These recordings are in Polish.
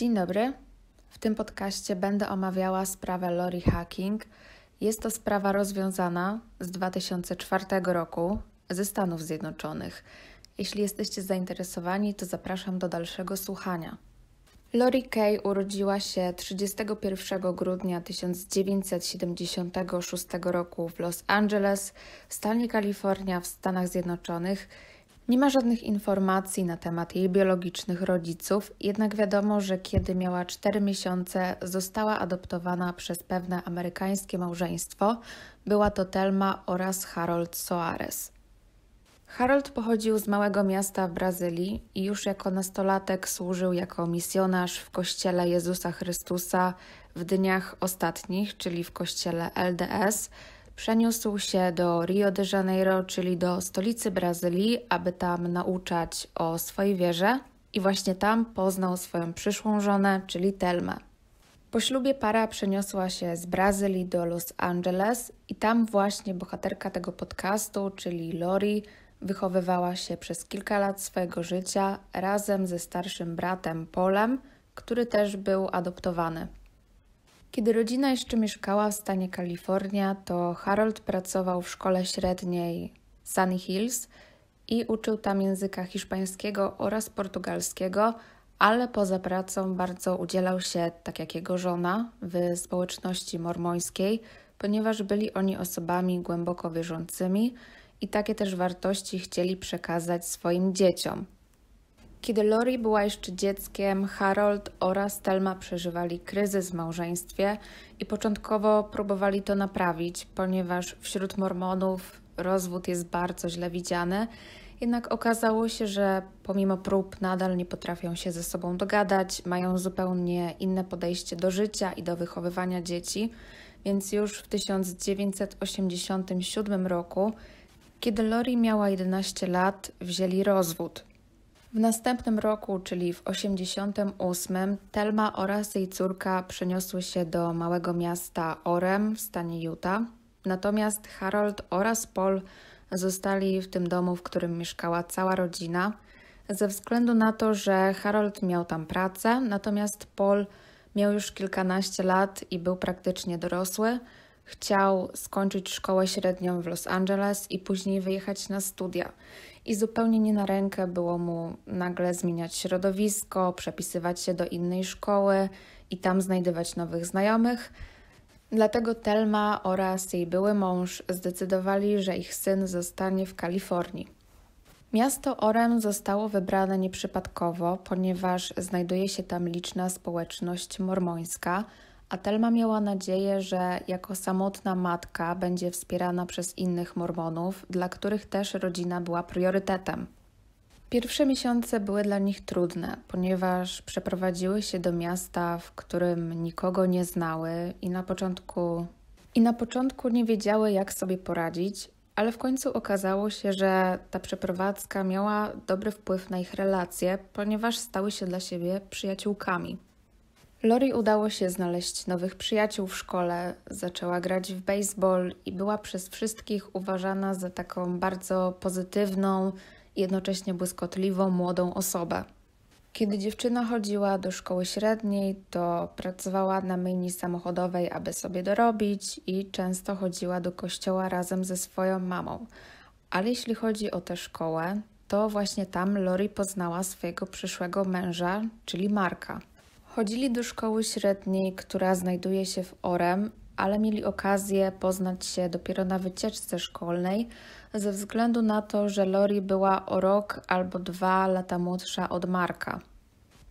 Dzień dobry. W tym podcaście będę omawiała sprawę Lori Hacking. Jest to sprawa rozwiązana z 2004 roku ze Stanów Zjednoczonych. Jeśli jesteście zainteresowani, to zapraszam do dalszego słuchania. Lori Kay urodziła się 31 grudnia 1976 roku w Los Angeles, w stanie Kalifornia w Stanach Zjednoczonych nie ma żadnych informacji na temat jej biologicznych rodziców, jednak wiadomo, że kiedy miała 4 miesiące, została adoptowana przez pewne amerykańskie małżeństwo. Była to Telma oraz Harold Soares. Harold pochodził z małego miasta w Brazylii i już jako nastolatek służył jako misjonarz w kościele Jezusa Chrystusa w dniach ostatnich, czyli w kościele LDS Przeniósł się do Rio de Janeiro, czyli do stolicy Brazylii, aby tam nauczać o swojej wierze i właśnie tam poznał swoją przyszłą żonę, czyli Telmę. Po ślubie para przeniosła się z Brazylii do Los Angeles i tam właśnie bohaterka tego podcastu, czyli Lori, wychowywała się przez kilka lat swojego życia razem ze starszym bratem Polem, który też był adoptowany. Kiedy rodzina jeszcze mieszkała w stanie Kalifornia, to Harold pracował w szkole średniej Sunny Hills i uczył tam języka hiszpańskiego oraz portugalskiego, ale poza pracą bardzo udzielał się, tak jak jego żona, w społeczności mormońskiej, ponieważ byli oni osobami głęboko wierzącymi i takie też wartości chcieli przekazać swoim dzieciom. Kiedy Lori była jeszcze dzieckiem, Harold oraz Telma przeżywali kryzys w małżeństwie i początkowo próbowali to naprawić, ponieważ wśród Mormonów rozwód jest bardzo źle widziany. Jednak okazało się, że pomimo prób nadal nie potrafią się ze sobą dogadać, mają zupełnie inne podejście do życia i do wychowywania dzieci, więc już w 1987 roku, kiedy Lori miała 11 lat, wzięli rozwód w następnym roku, czyli w 88, Telma oraz jej córka przeniosły się do małego miasta Orem w stanie Utah. Natomiast Harold oraz Paul zostali w tym domu, w którym mieszkała cała rodzina, ze względu na to, że Harold miał tam pracę, natomiast Paul miał już kilkanaście lat i był praktycznie dorosły. Chciał skończyć szkołę średnią w Los Angeles i później wyjechać na studia i zupełnie nie na rękę było mu nagle zmieniać środowisko, przepisywać się do innej szkoły i tam znajdywać nowych znajomych. Dlatego Telma oraz jej były mąż zdecydowali, że ich syn zostanie w Kalifornii. Miasto Orem zostało wybrane nieprzypadkowo, ponieważ znajduje się tam liczna społeczność mormońska – a Telma miała nadzieję, że jako samotna matka będzie wspierana przez innych Mormonów, dla których też rodzina była priorytetem. Pierwsze miesiące były dla nich trudne, ponieważ przeprowadziły się do miasta, w którym nikogo nie znały i na początku i na początku nie wiedziały, jak sobie poradzić, ale w końcu okazało się, że ta przeprowadzka miała dobry wpływ na ich relacje, ponieważ stały się dla siebie przyjaciółkami. Lori udało się znaleźć nowych przyjaciół w szkole, zaczęła grać w baseball i była przez wszystkich uważana za taką bardzo pozytywną, jednocześnie błyskotliwą młodą osobę. Kiedy dziewczyna chodziła do szkoły średniej, to pracowała na myjni samochodowej, aby sobie dorobić i często chodziła do kościoła razem ze swoją mamą. Ale jeśli chodzi o tę szkołę, to właśnie tam Lori poznała swojego przyszłego męża, czyli Marka. Chodzili do szkoły średniej, która znajduje się w Orem, ale mieli okazję poznać się dopiero na wycieczce szkolnej, ze względu na to, że Lori była o rok albo dwa lata młodsza od Marka.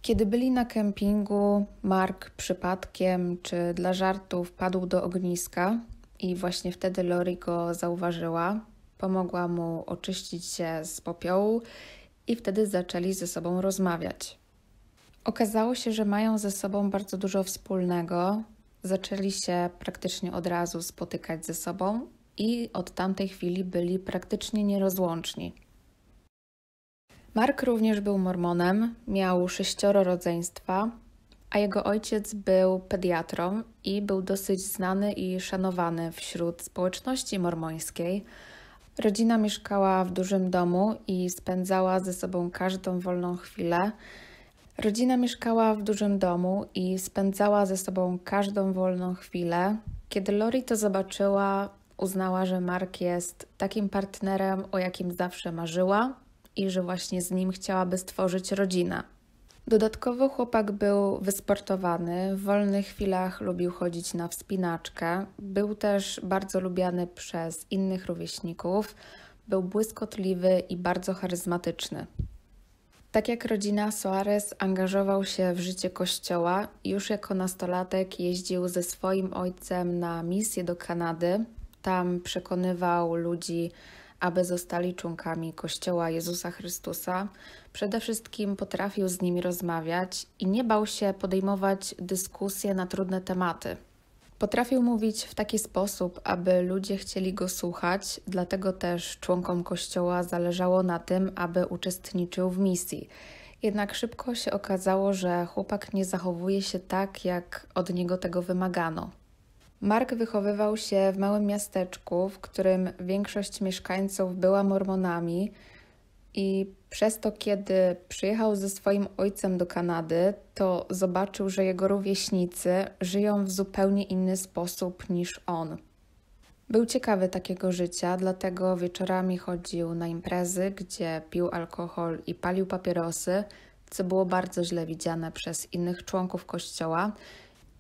Kiedy byli na kempingu, Mark przypadkiem czy dla żartu wpadł do ogniska i właśnie wtedy Lori go zauważyła. Pomogła mu oczyścić się z popiołu i wtedy zaczęli ze sobą rozmawiać. Okazało się, że mają ze sobą bardzo dużo wspólnego. Zaczęli się praktycznie od razu spotykać ze sobą i od tamtej chwili byli praktycznie nierozłączni. Mark również był mormonem, miał sześcioro rodzeństwa, a jego ojciec był pediatrą i był dosyć znany i szanowany wśród społeczności mormońskiej. Rodzina mieszkała w dużym domu i spędzała ze sobą każdą wolną chwilę. Rodzina mieszkała w dużym domu i spędzała ze sobą każdą wolną chwilę. Kiedy Lori to zobaczyła, uznała, że Mark jest takim partnerem, o jakim zawsze marzyła i że właśnie z nim chciałaby stworzyć rodzinę. Dodatkowo chłopak był wysportowany, w wolnych chwilach lubił chodzić na wspinaczkę, był też bardzo lubiany przez innych rówieśników, był błyskotliwy i bardzo charyzmatyczny. Tak jak rodzina, Soares angażował się w życie kościoła. Już jako nastolatek jeździł ze swoim ojcem na misję do Kanady. Tam przekonywał ludzi, aby zostali członkami Kościoła Jezusa Chrystusa. Przede wszystkim potrafił z nimi rozmawiać i nie bał się podejmować dyskusje na trudne tematy. Potrafił mówić w taki sposób, aby ludzie chcieli go słuchać, dlatego też członkom kościoła zależało na tym, aby uczestniczył w misji. Jednak szybko się okazało, że chłopak nie zachowuje się tak, jak od niego tego wymagano. Mark wychowywał się w małym miasteczku, w którym większość mieszkańców była mormonami i przez to, kiedy przyjechał ze swoim ojcem do Kanady, to zobaczył, że jego rówieśnicy żyją w zupełnie inny sposób niż on. Był ciekawy takiego życia, dlatego wieczorami chodził na imprezy, gdzie pił alkohol i palił papierosy, co było bardzo źle widziane przez innych członków kościoła.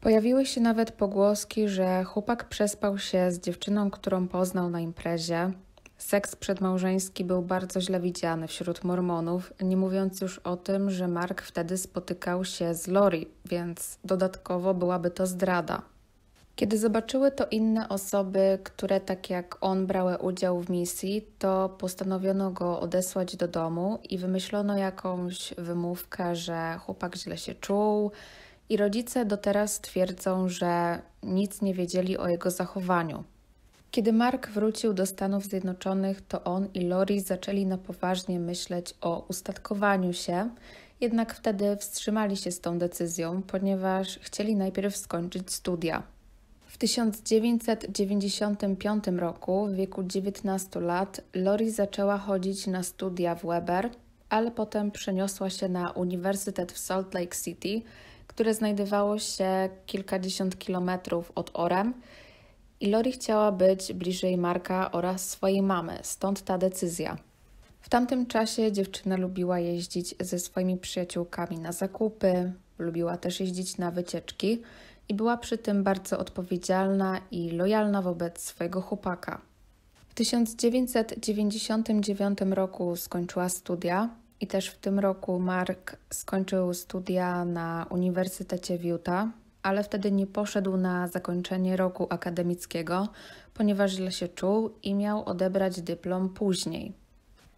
Pojawiły się nawet pogłoski, że chłopak przespał się z dziewczyną, którą poznał na imprezie, Seks przedmałżeński był bardzo źle widziany wśród Mormonów, nie mówiąc już o tym, że Mark wtedy spotykał się z Lori, więc dodatkowo byłaby to zdrada. Kiedy zobaczyły to inne osoby, które tak jak on brały udział w misji, to postanowiono go odesłać do domu i wymyślono jakąś wymówkę, że chłopak źle się czuł. I rodzice do teraz twierdzą, że nic nie wiedzieli o jego zachowaniu. Kiedy Mark wrócił do Stanów Zjednoczonych, to on i Lori zaczęli na poważnie myśleć o ustatkowaniu się, jednak wtedy wstrzymali się z tą decyzją, ponieważ chcieli najpierw skończyć studia. W 1995 roku, w wieku 19 lat, Lori zaczęła chodzić na studia w Weber, ale potem przeniosła się na Uniwersytet w Salt Lake City, które znajdowało się kilkadziesiąt kilometrów od Orem i Lori chciała być bliżej Marka oraz swojej mamy, stąd ta decyzja. W tamtym czasie dziewczyna lubiła jeździć ze swoimi przyjaciółkami na zakupy, lubiła też jeździć na wycieczki i była przy tym bardzo odpowiedzialna i lojalna wobec swojego chłopaka. W 1999 roku skończyła studia i też w tym roku Mark skończył studia na Uniwersytecie w Utah ale wtedy nie poszedł na zakończenie roku akademickiego, ponieważ źle się czuł i miał odebrać dyplom później.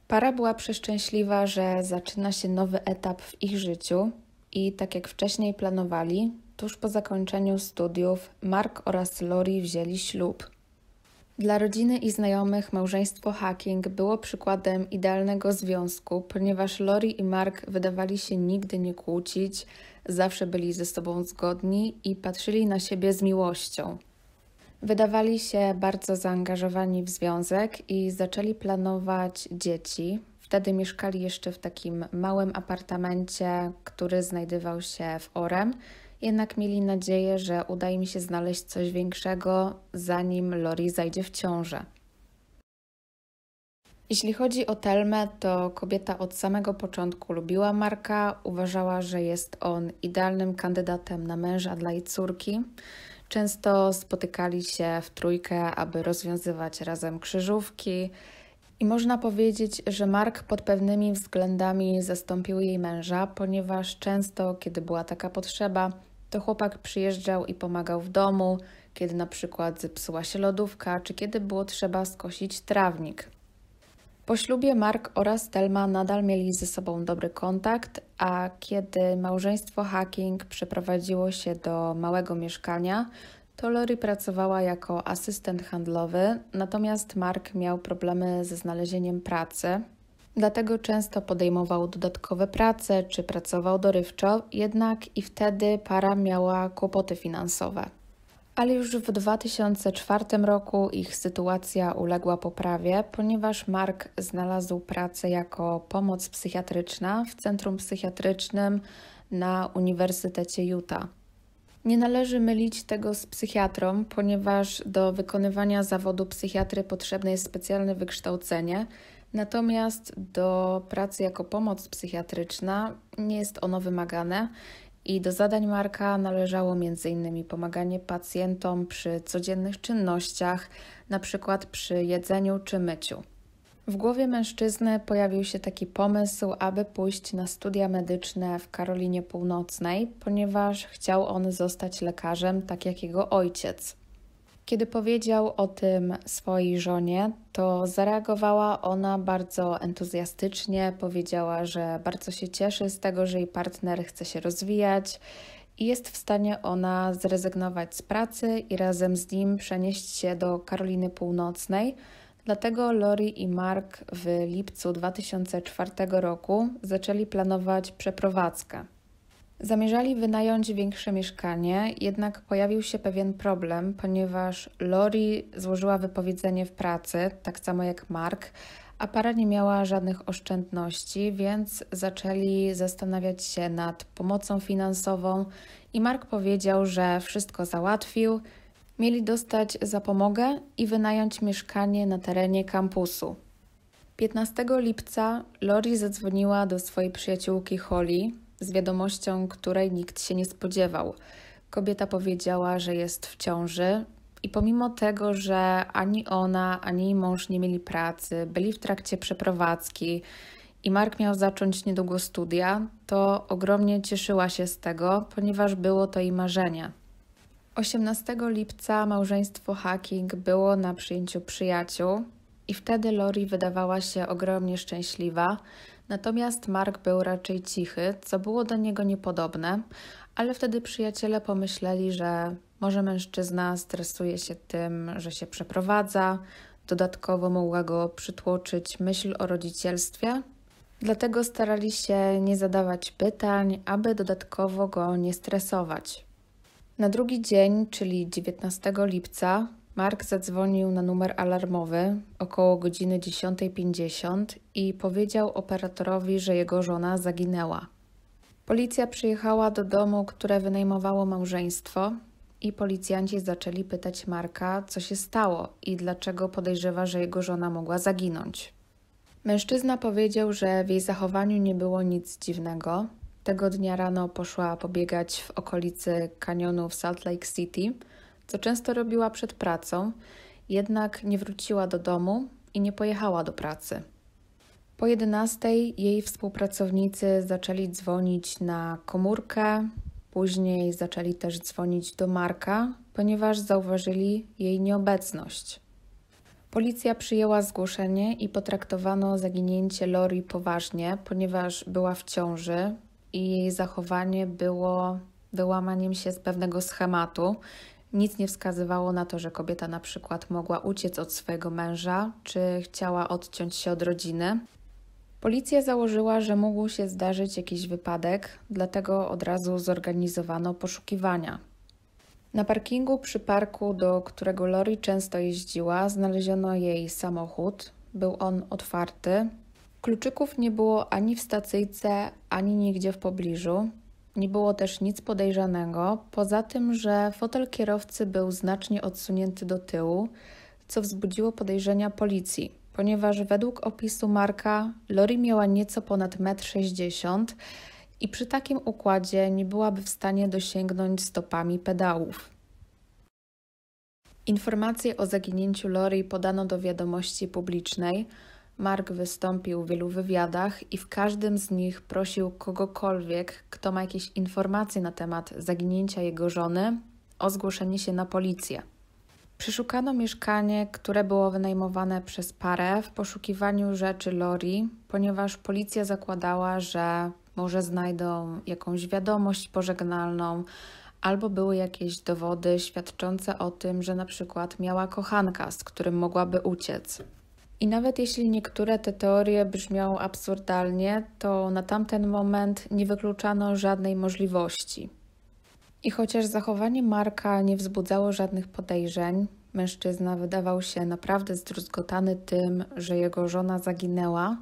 Para była przeszczęśliwa, że zaczyna się nowy etap w ich życiu i tak jak wcześniej planowali, tuż po zakończeniu studiów Mark oraz Lori wzięli ślub. Dla rodziny i znajomych małżeństwo Hacking było przykładem idealnego związku, ponieważ Lori i Mark wydawali się nigdy nie kłócić, zawsze byli ze sobą zgodni i patrzyli na siebie z miłością. Wydawali się bardzo zaangażowani w związek i zaczęli planować dzieci. Wtedy mieszkali jeszcze w takim małym apartamencie, który znajdował się w Orem. Jednak mieli nadzieję, że uda im się znaleźć coś większego, zanim Lori zajdzie w ciążę. Jeśli chodzi o Telmę, to kobieta od samego początku lubiła Marka, uważała, że jest on idealnym kandydatem na męża dla jej córki. Często spotykali się w trójkę, aby rozwiązywać razem krzyżówki. I można powiedzieć, że Mark pod pewnymi względami zastąpił jej męża, ponieważ często, kiedy była taka potrzeba, to chłopak przyjeżdżał i pomagał w domu, kiedy na przykład zepsuła się lodówka, czy kiedy było trzeba skosić trawnik. Po ślubie Mark oraz Telma nadal mieli ze sobą dobry kontakt, a kiedy małżeństwo Hacking przeprowadziło się do małego mieszkania, to Lori pracowała jako asystent handlowy, natomiast Mark miał problemy ze znalezieniem pracy, Dlatego często podejmował dodatkowe prace czy pracował dorywczo, jednak i wtedy para miała kłopoty finansowe. Ale już w 2004 roku ich sytuacja uległa poprawie, ponieważ Mark znalazł pracę jako pomoc psychiatryczna w centrum psychiatrycznym na Uniwersytecie Utah. Nie należy mylić tego z psychiatrą, ponieważ do wykonywania zawodu psychiatry potrzebne jest specjalne wykształcenie, Natomiast do pracy jako pomoc psychiatryczna nie jest ono wymagane i do zadań Marka należało m.in. pomaganie pacjentom przy codziennych czynnościach, np. przy jedzeniu czy myciu. W głowie mężczyzny pojawił się taki pomysł, aby pójść na studia medyczne w Karolinie Północnej, ponieważ chciał on zostać lekarzem, tak jak jego ojciec. Kiedy powiedział o tym swojej żonie, to zareagowała ona bardzo entuzjastycznie. Powiedziała, że bardzo się cieszy z tego, że jej partner chce się rozwijać i jest w stanie ona zrezygnować z pracy i razem z nim przenieść się do Karoliny Północnej. Dlatego Lori i Mark w lipcu 2004 roku zaczęli planować przeprowadzkę. Zamierzali wynająć większe mieszkanie, jednak pojawił się pewien problem, ponieważ Lori złożyła wypowiedzenie w pracy, tak samo jak Mark, a para nie miała żadnych oszczędności, więc zaczęli zastanawiać się nad pomocą finansową i Mark powiedział, że wszystko załatwił. Mieli dostać zapomogę i wynająć mieszkanie na terenie kampusu. 15 lipca Lori zadzwoniła do swojej przyjaciółki Holly, z wiadomością, której nikt się nie spodziewał. Kobieta powiedziała, że jest w ciąży, i pomimo tego, że ani ona, ani mąż nie mieli pracy, byli w trakcie przeprowadzki i Mark miał zacząć niedługo studia, to ogromnie cieszyła się z tego, ponieważ było to jej marzenie. 18 lipca małżeństwo Hacking było na przyjęciu przyjaciół i wtedy Lori wydawała się ogromnie szczęśliwa, Natomiast Mark był raczej cichy, co było do niego niepodobne, ale wtedy przyjaciele pomyśleli, że może mężczyzna stresuje się tym, że się przeprowadza, dodatkowo mogła go przytłoczyć myśl o rodzicielstwie. Dlatego starali się nie zadawać pytań, aby dodatkowo go nie stresować. Na drugi dzień, czyli 19 lipca, Mark zadzwonił na numer alarmowy około godziny 10.50 i powiedział operatorowi, że jego żona zaginęła. Policja przyjechała do domu, które wynajmowało małżeństwo, i policjanci zaczęli pytać Marka, co się stało i dlaczego podejrzewa, że jego żona mogła zaginąć. Mężczyzna powiedział, że w jej zachowaniu nie było nic dziwnego. Tego dnia rano poszła pobiegać w okolicy kanionu w Salt Lake City co często robiła przed pracą, jednak nie wróciła do domu i nie pojechała do pracy. Po 11 jej współpracownicy zaczęli dzwonić na komórkę, później zaczęli też dzwonić do Marka, ponieważ zauważyli jej nieobecność. Policja przyjęła zgłoszenie i potraktowano zaginięcie Lori poważnie, ponieważ była w ciąży i jej zachowanie było wyłamaniem się z pewnego schematu nic nie wskazywało na to, że kobieta na przykład mogła uciec od swojego męża, czy chciała odciąć się od rodziny. Policja założyła, że mógł się zdarzyć jakiś wypadek, dlatego od razu zorganizowano poszukiwania. Na parkingu przy parku, do którego Lori często jeździła, znaleziono jej samochód. Był on otwarty. Kluczyków nie było ani w stacyjce, ani nigdzie w pobliżu. Nie było też nic podejrzanego, poza tym, że fotel kierowcy był znacznie odsunięty do tyłu, co wzbudziło podejrzenia policji, ponieważ według opisu Marka Lori miała nieco ponad 1,60 m i przy takim układzie nie byłaby w stanie dosięgnąć stopami pedałów. Informacje o zaginięciu Lori podano do wiadomości publicznej – Mark wystąpił w wielu wywiadach i w każdym z nich prosił kogokolwiek, kto ma jakieś informacje na temat zaginięcia jego żony, o zgłoszenie się na policję. Przeszukano mieszkanie, które było wynajmowane przez parę w poszukiwaniu rzeczy Lori, ponieważ policja zakładała, że może znajdą jakąś wiadomość pożegnalną, albo były jakieś dowody świadczące o tym, że na przykład miała kochanka, z którym mogłaby uciec. I nawet jeśli niektóre te teorie brzmią absurdalnie, to na tamten moment nie wykluczano żadnej możliwości. I chociaż zachowanie Marka nie wzbudzało żadnych podejrzeń, mężczyzna wydawał się naprawdę zdruzgotany tym, że jego żona zaginęła,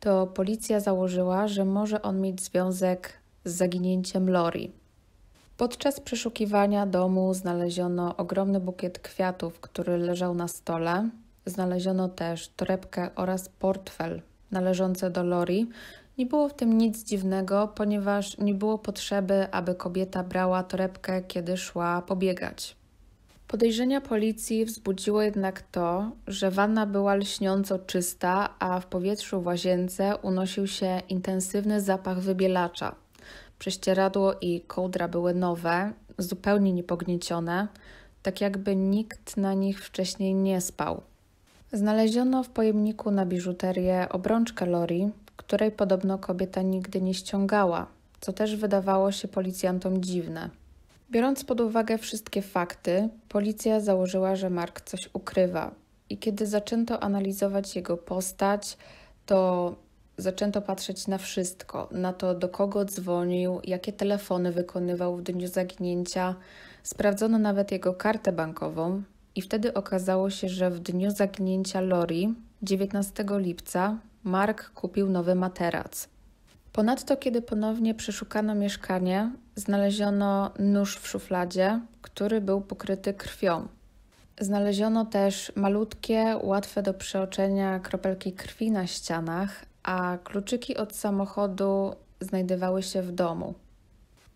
to policja założyła, że może on mieć związek z zaginięciem Lori. Podczas przeszukiwania domu znaleziono ogromny bukiet kwiatów, który leżał na stole, Znaleziono też torebkę oraz portfel należące do Lori. Nie było w tym nic dziwnego, ponieważ nie było potrzeby, aby kobieta brała torebkę, kiedy szła pobiegać. Podejrzenia policji wzbudziło jednak to, że wanna była lśniąco czysta, a w powietrzu w łazience unosił się intensywny zapach wybielacza. Prześcieradło i kołdra były nowe, zupełnie niepogniecione, tak jakby nikt na nich wcześniej nie spał. Znaleziono w pojemniku na biżuterię obrączkę Lori, której podobno kobieta nigdy nie ściągała, co też wydawało się policjantom dziwne. Biorąc pod uwagę wszystkie fakty, policja założyła, że Mark coś ukrywa. I kiedy zaczęto analizować jego postać, to zaczęto patrzeć na wszystko: na to, do kogo dzwonił, jakie telefony wykonywał w dniu zaginięcia. Sprawdzono nawet jego kartę bankową, i wtedy okazało się, że w dniu zaginięcia Lori, 19 lipca, Mark kupił nowy materac. Ponadto, kiedy ponownie przeszukano mieszkanie, znaleziono nóż w szufladzie, który był pokryty krwią. Znaleziono też malutkie, łatwe do przeoczenia kropelki krwi na ścianach, a kluczyki od samochodu znajdowały się w domu.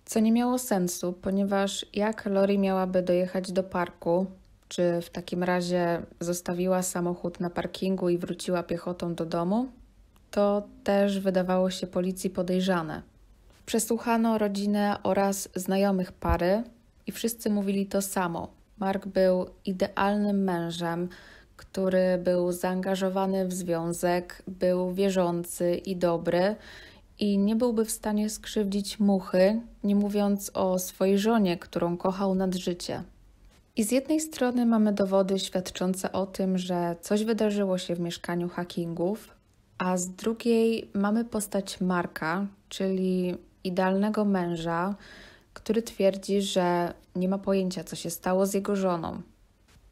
Co nie miało sensu, ponieważ jak Lori miałaby dojechać do parku, czy w takim razie zostawiła samochód na parkingu i wróciła piechotą do domu? To też wydawało się policji podejrzane. Przesłuchano rodzinę oraz znajomych pary i wszyscy mówili to samo. Mark był idealnym mężem, który był zaangażowany w związek, był wierzący i dobry i nie byłby w stanie skrzywdzić muchy, nie mówiąc o swojej żonie, którą kochał nad życie. I z jednej strony mamy dowody świadczące o tym, że coś wydarzyło się w mieszkaniu hackingów, a z drugiej mamy postać Marka, czyli idealnego męża, który twierdzi, że nie ma pojęcia, co się stało z jego żoną.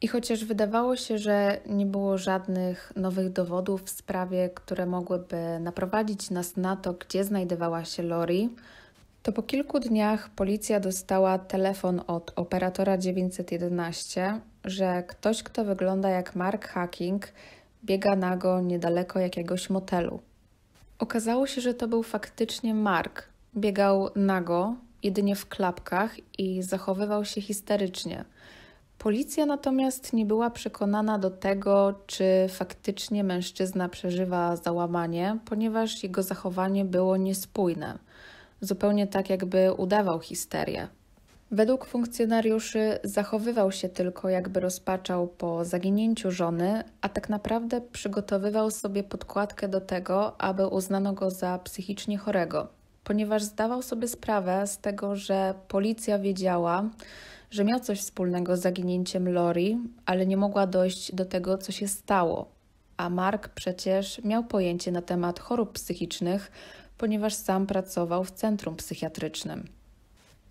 I chociaż wydawało się, że nie było żadnych nowych dowodów w sprawie, które mogłyby naprowadzić nas na to, gdzie znajdowała się Lori, to po kilku dniach policja dostała telefon od operatora 911, że ktoś, kto wygląda jak Mark Hacking, biega nago niedaleko jakiegoś motelu. Okazało się, że to był faktycznie Mark. Biegał nago, jedynie w klapkach i zachowywał się histerycznie. Policja natomiast nie była przekonana do tego, czy faktycznie mężczyzna przeżywa załamanie, ponieważ jego zachowanie było niespójne zupełnie tak, jakby udawał histerię. Według funkcjonariuszy zachowywał się tylko, jakby rozpaczał po zaginięciu żony, a tak naprawdę przygotowywał sobie podkładkę do tego, aby uznano go za psychicznie chorego, ponieważ zdawał sobie sprawę z tego, że policja wiedziała, że miał coś wspólnego z zaginięciem Lori, ale nie mogła dojść do tego, co się stało. A Mark przecież miał pojęcie na temat chorób psychicznych, ponieważ sam pracował w centrum psychiatrycznym.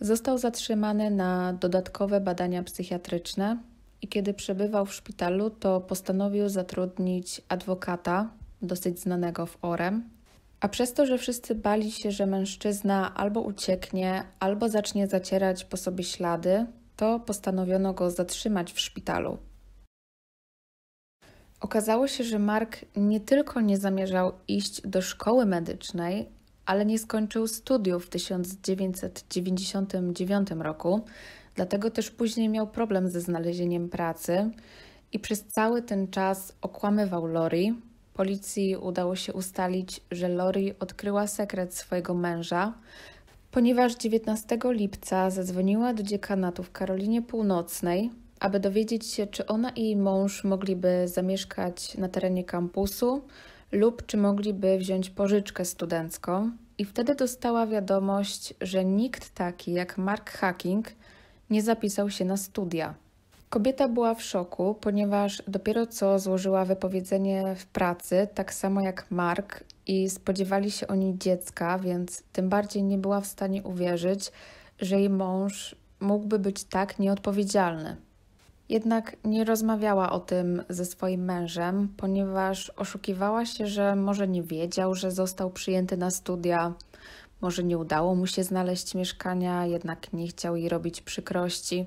Został zatrzymany na dodatkowe badania psychiatryczne i kiedy przebywał w szpitalu, to postanowił zatrudnić adwokata, dosyć znanego w Orem, a przez to, że wszyscy bali się, że mężczyzna albo ucieknie, albo zacznie zacierać po sobie ślady, to postanowiono go zatrzymać w szpitalu. Okazało się, że Mark nie tylko nie zamierzał iść do szkoły medycznej, ale nie skończył studiów w 1999 roku, dlatego też później miał problem ze znalezieniem pracy i przez cały ten czas okłamywał Lori. Policji udało się ustalić, że Lori odkryła sekret swojego męża, ponieważ 19 lipca zadzwoniła do dziekanatu w Karolinie Północnej, aby dowiedzieć się, czy ona i jej mąż mogliby zamieszkać na terenie kampusu lub czy mogliby wziąć pożyczkę studencką. I wtedy dostała wiadomość, że nikt taki jak Mark Hacking nie zapisał się na studia. Kobieta była w szoku, ponieważ dopiero co złożyła wypowiedzenie w pracy, tak samo jak Mark, i spodziewali się oni dziecka, więc tym bardziej nie była w stanie uwierzyć, że jej mąż mógłby być tak nieodpowiedzialny. Jednak nie rozmawiała o tym ze swoim mężem, ponieważ oszukiwała się, że może nie wiedział, że został przyjęty na studia, może nie udało mu się znaleźć mieszkania, jednak nie chciał jej robić przykrości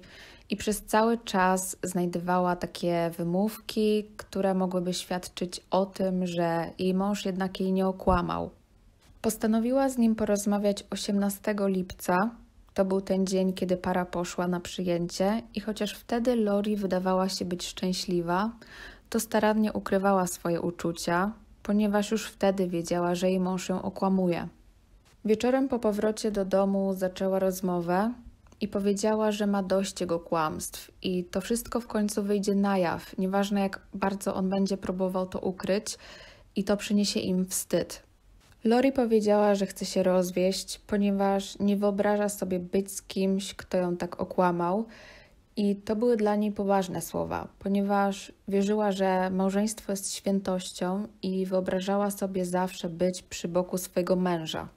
i przez cały czas znajdowała takie wymówki, które mogłyby świadczyć o tym, że jej mąż jednak jej nie okłamał. Postanowiła z nim porozmawiać 18 lipca, to był ten dzień, kiedy para poszła na przyjęcie i chociaż wtedy Lori wydawała się być szczęśliwa, to starannie ukrywała swoje uczucia, ponieważ już wtedy wiedziała, że jej mąż ją okłamuje. Wieczorem po powrocie do domu zaczęła rozmowę i powiedziała, że ma dość jego kłamstw i to wszystko w końcu wyjdzie na jaw, nieważne jak bardzo on będzie próbował to ukryć i to przyniesie im wstyd. Lori powiedziała, że chce się rozwieść, ponieważ nie wyobraża sobie być z kimś, kto ją tak okłamał. I to były dla niej poważne słowa, ponieważ wierzyła, że małżeństwo jest świętością i wyobrażała sobie zawsze być przy boku swojego męża.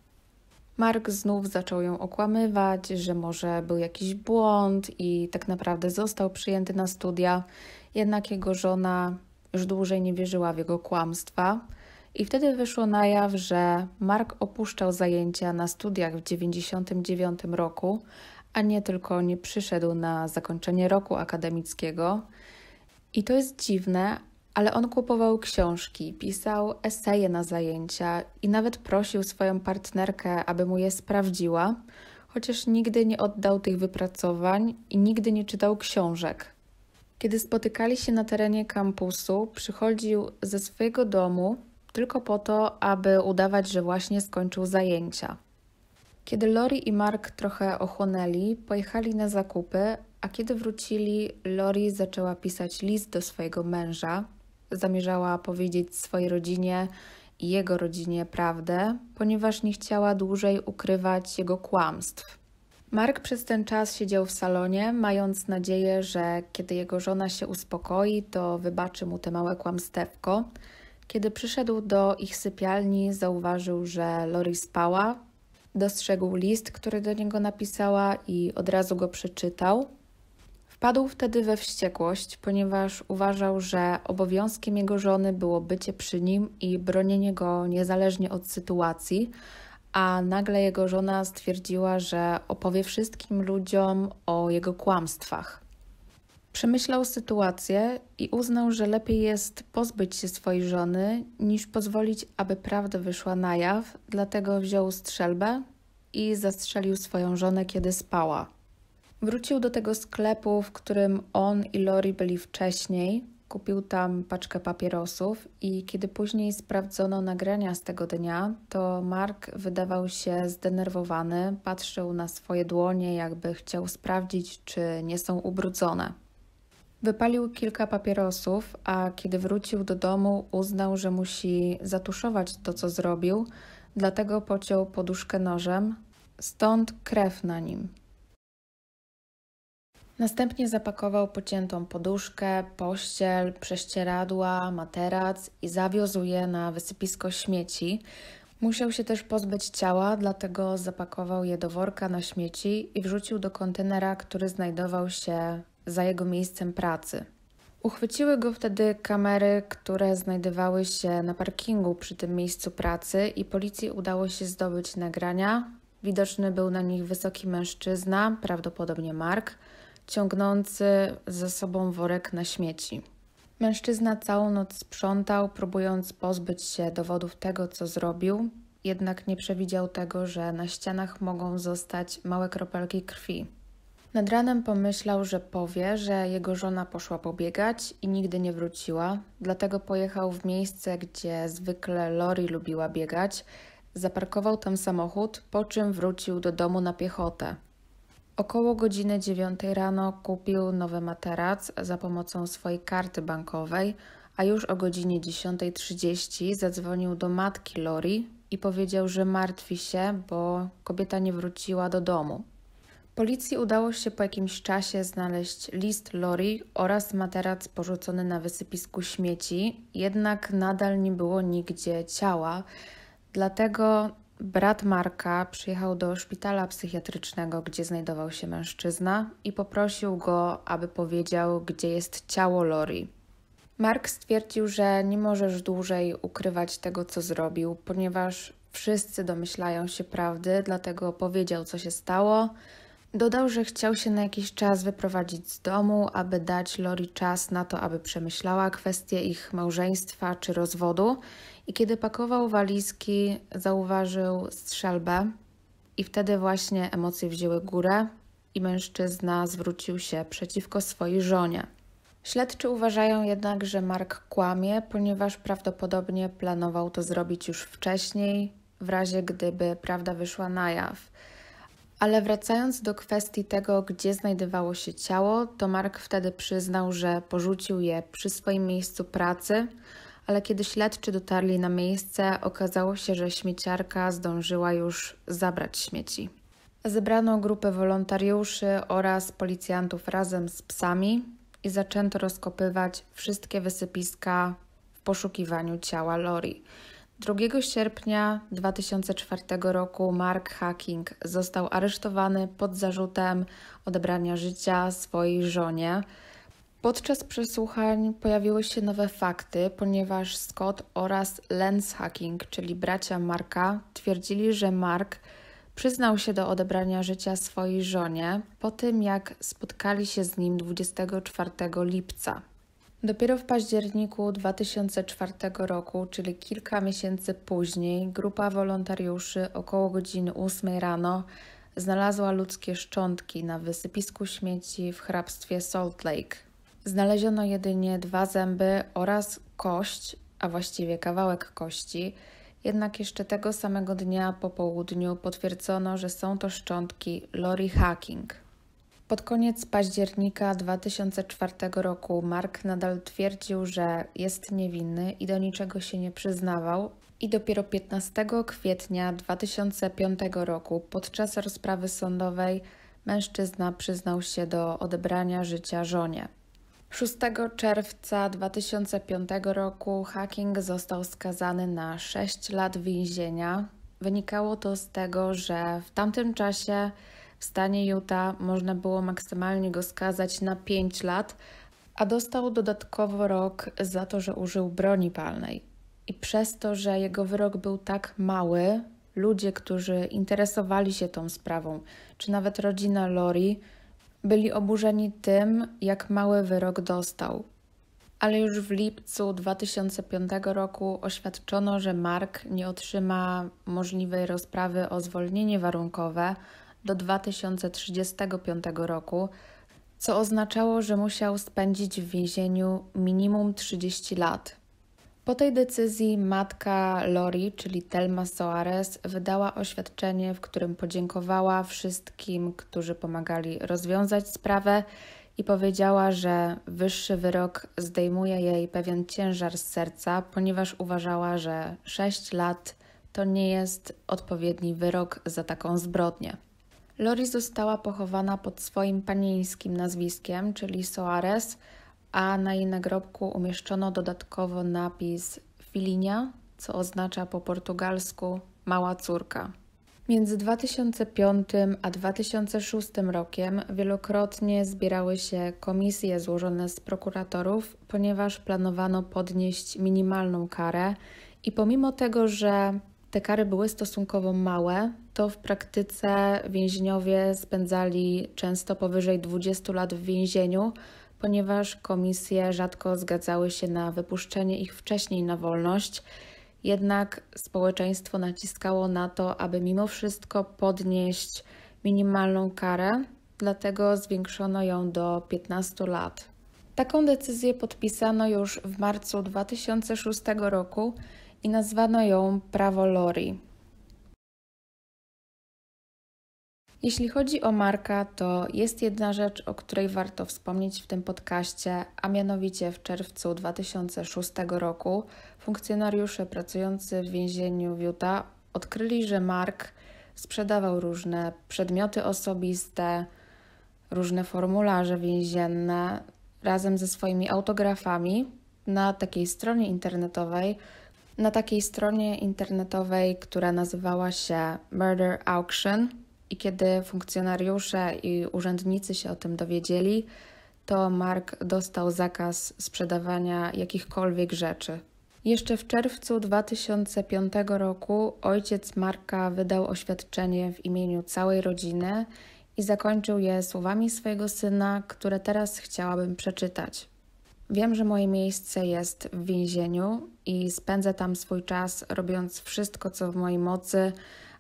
Mark znów zaczął ją okłamywać, że może był jakiś błąd i tak naprawdę został przyjęty na studia, jednak jego żona już dłużej nie wierzyła w jego kłamstwa. I wtedy wyszło na jaw, że Mark opuszczał zajęcia na studiach w 1999 roku, a nie tylko nie przyszedł na zakończenie roku akademickiego. I to jest dziwne, ale on kupował książki, pisał eseje na zajęcia i nawet prosił swoją partnerkę, aby mu je sprawdziła, chociaż nigdy nie oddał tych wypracowań i nigdy nie czytał książek. Kiedy spotykali się na terenie kampusu, przychodził ze swojego domu tylko po to, aby udawać, że właśnie skończył zajęcia. Kiedy Lori i Mark trochę ochłonęli, pojechali na zakupy, a kiedy wrócili, Lori zaczęła pisać list do swojego męża. Zamierzała powiedzieć swojej rodzinie i jego rodzinie prawdę, ponieważ nie chciała dłużej ukrywać jego kłamstw. Mark przez ten czas siedział w salonie, mając nadzieję, że kiedy jego żona się uspokoi, to wybaczy mu te małe kłamstewko. Kiedy przyszedł do ich sypialni, zauważył, że Lori spała. Dostrzegł list, który do niego napisała i od razu go przeczytał. Wpadł wtedy we wściekłość, ponieważ uważał, że obowiązkiem jego żony było bycie przy nim i bronienie go niezależnie od sytuacji, a nagle jego żona stwierdziła, że opowie wszystkim ludziom o jego kłamstwach. Przemyślał sytuację i uznał, że lepiej jest pozbyć się swojej żony, niż pozwolić, aby prawda wyszła na jaw, dlatego wziął strzelbę i zastrzelił swoją żonę, kiedy spała. Wrócił do tego sklepu, w którym on i Lori byli wcześniej, kupił tam paczkę papierosów i kiedy później sprawdzono nagrania z tego dnia, to Mark wydawał się zdenerwowany, patrzył na swoje dłonie, jakby chciał sprawdzić, czy nie są ubrudzone. Wypalił kilka papierosów, a kiedy wrócił do domu, uznał, że musi zatuszować to, co zrobił, dlatego pociął poduszkę nożem, stąd krew na nim. Następnie zapakował pociętą poduszkę, pościel, prześcieradła, materac i zawiózł je na wysypisko śmieci. Musiał się też pozbyć ciała, dlatego zapakował je do worka na śmieci i wrzucił do kontenera, który znajdował się za jego miejscem pracy. Uchwyciły go wtedy kamery, które znajdowały się na parkingu przy tym miejscu pracy i policji udało się zdobyć nagrania. Widoczny był na nich wysoki mężczyzna, prawdopodobnie Mark, ciągnący za sobą worek na śmieci. Mężczyzna całą noc sprzątał, próbując pozbyć się dowodów tego, co zrobił, jednak nie przewidział tego, że na ścianach mogą zostać małe kropelki krwi. Nad ranem pomyślał, że powie, że jego żona poszła pobiegać i nigdy nie wróciła, dlatego pojechał w miejsce, gdzie zwykle Lori lubiła biegać, zaparkował tam samochód, po czym wrócił do domu na piechotę. Około godziny dziewiątej rano kupił nowy materac za pomocą swojej karty bankowej, a już o godzinie 10.30 zadzwonił do matki Lori i powiedział, że martwi się, bo kobieta nie wróciła do domu. Policji udało się po jakimś czasie znaleźć list Lori oraz materac porzucony na wysypisku śmieci, jednak nadal nie było nigdzie ciała, dlatego brat Marka przyjechał do szpitala psychiatrycznego, gdzie znajdował się mężczyzna i poprosił go, aby powiedział, gdzie jest ciało Lori. Mark stwierdził, że nie możesz dłużej ukrywać tego, co zrobił, ponieważ wszyscy domyślają się prawdy, dlatego powiedział, co się stało Dodał, że chciał się na jakiś czas wyprowadzić z domu, aby dać Lori czas na to, aby przemyślała kwestię ich małżeństwa czy rozwodu. I kiedy pakował walizki, zauważył strzelbę, i wtedy właśnie emocje wzięły górę i mężczyzna zwrócił się przeciwko swojej żonie. Śledczy uważają jednak, że Mark kłamie, ponieważ prawdopodobnie planował to zrobić już wcześniej, w razie gdyby prawda wyszła na jaw. Ale wracając do kwestii tego, gdzie znajdowało się ciało, to Mark wtedy przyznał, że porzucił je przy swoim miejscu pracy, ale kiedy śledczy dotarli na miejsce, okazało się, że śmieciarka zdążyła już zabrać śmieci. Zebrano grupę wolontariuszy oraz policjantów razem z psami i zaczęto rozkopywać wszystkie wysypiska w poszukiwaniu ciała Lori. 2 sierpnia 2004 roku Mark Hacking został aresztowany pod zarzutem odebrania życia swojej żonie. Podczas przesłuchań pojawiły się nowe fakty, ponieważ Scott oraz Lance Hacking, czyli bracia Marka, twierdzili, że Mark przyznał się do odebrania życia swojej żonie po tym, jak spotkali się z nim 24 lipca. Dopiero w październiku 2004 roku, czyli kilka miesięcy później, grupa wolontariuszy około godziny 8 rano znalazła ludzkie szczątki na wysypisku śmieci w hrabstwie Salt Lake. Znaleziono jedynie dwa zęby oraz kość, a właściwie kawałek kości. Jednak jeszcze tego samego dnia po południu potwierdzono, że są to szczątki Lori Hacking. Pod koniec października 2004 roku Mark nadal twierdził, że jest niewinny i do niczego się nie przyznawał. I dopiero 15 kwietnia 2005 roku, podczas rozprawy sądowej, mężczyzna przyznał się do odebrania życia żonie. 6 czerwca 2005 roku Hacking został skazany na 6 lat więzienia. Wynikało to z tego, że w tamtym czasie w stanie Utah można było maksymalnie go skazać na 5 lat, a dostał dodatkowo rok za to, że użył broni palnej. I przez to, że jego wyrok był tak mały, ludzie, którzy interesowali się tą sprawą, czy nawet rodzina Lori, byli oburzeni tym, jak mały wyrok dostał. Ale już w lipcu 2005 roku oświadczono, że Mark nie otrzyma możliwej rozprawy o zwolnienie warunkowe, do 2035 roku, co oznaczało, że musiał spędzić w więzieniu minimum 30 lat. Po tej decyzji matka Lori, czyli Telma Soares, wydała oświadczenie, w którym podziękowała wszystkim, którzy pomagali rozwiązać sprawę i powiedziała, że wyższy wyrok zdejmuje jej pewien ciężar z serca, ponieważ uważała, że 6 lat to nie jest odpowiedni wyrok za taką zbrodnię. Loris została pochowana pod swoim panieńskim nazwiskiem, czyli Soares, a na jej nagrobku umieszczono dodatkowo napis Filinia, co oznacza po portugalsku mała córka. Między 2005 a 2006 rokiem wielokrotnie zbierały się komisje złożone z prokuratorów, ponieważ planowano podnieść minimalną karę i pomimo tego, że te kary były stosunkowo małe, to w praktyce więźniowie spędzali często powyżej 20 lat w więzieniu, ponieważ komisje rzadko zgadzały się na wypuszczenie ich wcześniej na wolność. Jednak społeczeństwo naciskało na to, aby mimo wszystko podnieść minimalną karę, dlatego zwiększono ją do 15 lat. Taką decyzję podpisano już w marcu 2006 roku i nazwano ją prawo Lori. Jeśli chodzi o Marka, to jest jedna rzecz, o której warto wspomnieć w tym podcaście, a mianowicie w czerwcu 2006 roku funkcjonariusze pracujący w więzieniu w Utah odkryli, że Mark sprzedawał różne przedmioty osobiste, różne formularze więzienne razem ze swoimi autografami na takiej stronie internetowej, na takiej stronie internetowej, która nazywała się Murder Auction. I kiedy funkcjonariusze i urzędnicy się o tym dowiedzieli, to Mark dostał zakaz sprzedawania jakichkolwiek rzeczy. Jeszcze w czerwcu 2005 roku ojciec Marka wydał oświadczenie w imieniu całej rodziny i zakończył je słowami swojego syna, które teraz chciałabym przeczytać. Wiem, że moje miejsce jest w więzieniu i spędzę tam swój czas robiąc wszystko, co w mojej mocy,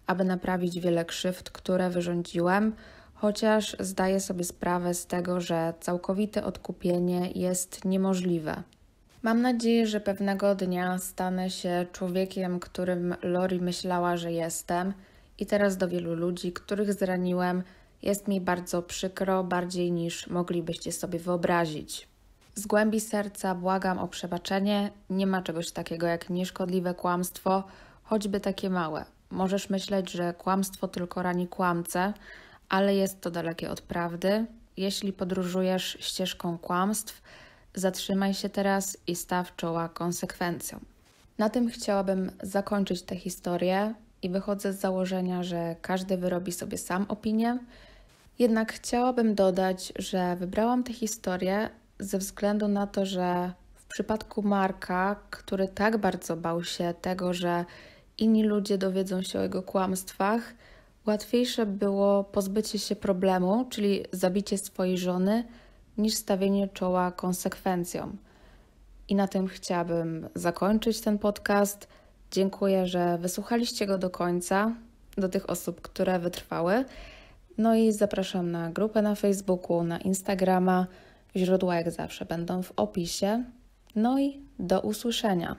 aby naprawić wiele krzywd, które wyrządziłem, chociaż zdaję sobie sprawę z tego, że całkowite odkupienie jest niemożliwe. Mam nadzieję, że pewnego dnia stanę się człowiekiem, którym Lori myślała, że jestem, i teraz do wielu ludzi, których zraniłem, jest mi bardzo przykro, bardziej niż moglibyście sobie wyobrazić. Z głębi serca błagam o przebaczenie. Nie ma czegoś takiego jak nieszkodliwe kłamstwo, choćby takie małe. Możesz myśleć, że kłamstwo tylko rani kłamcę, ale jest to dalekie od prawdy. Jeśli podróżujesz ścieżką kłamstw, zatrzymaj się teraz i staw czoła konsekwencjom. Na tym chciałabym zakończyć tę historię i wychodzę z założenia, że każdy wyrobi sobie sam opinię. Jednak chciałabym dodać, że wybrałam tę historię, ze względu na to, że w przypadku Marka, który tak bardzo bał się tego, że inni ludzie dowiedzą się o jego kłamstwach, łatwiejsze było pozbycie się problemu, czyli zabicie swojej żony, niż stawienie czoła konsekwencjom. I na tym chciałabym zakończyć ten podcast. Dziękuję, że wysłuchaliście go do końca, do tych osób, które wytrwały. No i zapraszam na grupę na Facebooku, na Instagrama. Źródła jak zawsze będą w opisie. No i do usłyszenia.